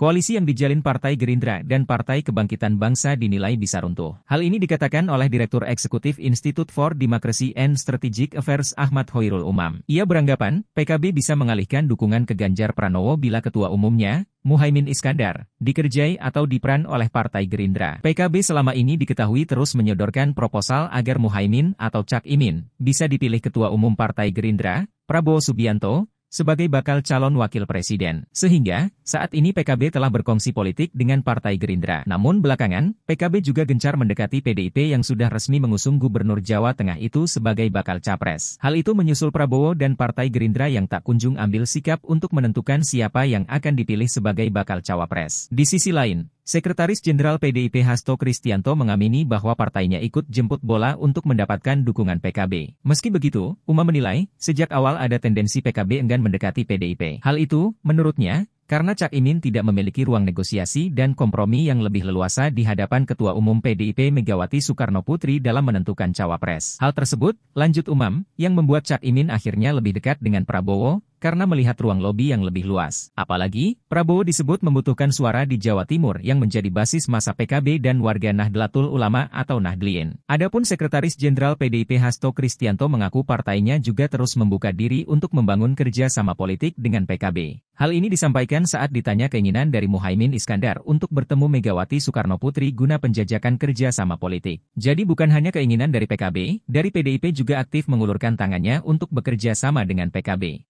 Koalisi yang dijalin Partai Gerindra dan Partai Kebangkitan Bangsa dinilai bisa runtuh. Hal ini dikatakan oleh Direktur Eksekutif Institute for Democracy and Strategic Affairs Ahmad Hoirul Umam. Ia beranggapan, PKB bisa mengalihkan dukungan ke Ganjar Pranowo bila ketua umumnya, Muhaimin Iskandar, dikerjai atau diperan oleh Partai Gerindra. PKB selama ini diketahui terus menyodorkan proposal agar Muhaimin atau Cak Imin bisa dipilih Ketua Umum Partai Gerindra, Prabowo Subianto, sebagai bakal calon wakil presiden. Sehingga, saat ini PKB telah berkongsi politik dengan Partai Gerindra. Namun belakangan, PKB juga gencar mendekati PDIP yang sudah resmi mengusung Gubernur Jawa Tengah itu sebagai bakal capres. Hal itu menyusul Prabowo dan Partai Gerindra yang tak kunjung ambil sikap untuk menentukan siapa yang akan dipilih sebagai bakal cawapres. Di sisi lain, Sekretaris Jenderal PDIP Hasto Kristianto mengamini bahwa partainya ikut jemput bola untuk mendapatkan dukungan PKB. Meski begitu, Uma menilai, sejak awal ada tendensi PKB enggan mendekati PDIP. Hal itu, menurutnya, karena Cak Imin tidak memiliki ruang negosiasi dan kompromi yang lebih leluasa di hadapan Ketua Umum PDIP Megawati Soekarno Putri dalam menentukan cawapres. Hal tersebut, lanjut Umam, yang membuat Cak Imin akhirnya lebih dekat dengan Prabowo, karena melihat ruang lobi yang lebih luas. Apalagi, Prabowo disebut membutuhkan suara di Jawa Timur yang menjadi basis masa PKB dan warga Nahdlatul Ulama atau Nahdliyin. Adapun Sekretaris Jenderal PDIP Hasto Kristianto mengaku partainya juga terus membuka diri untuk membangun kerja sama politik dengan PKB. Hal ini disampaikan saat ditanya keinginan dari Muhaimin Iskandar untuk bertemu Megawati Soekarno Putri guna penjajakan kerja sama politik. Jadi bukan hanya keinginan dari PKB, dari PDIP juga aktif mengulurkan tangannya untuk bekerja sama dengan PKB.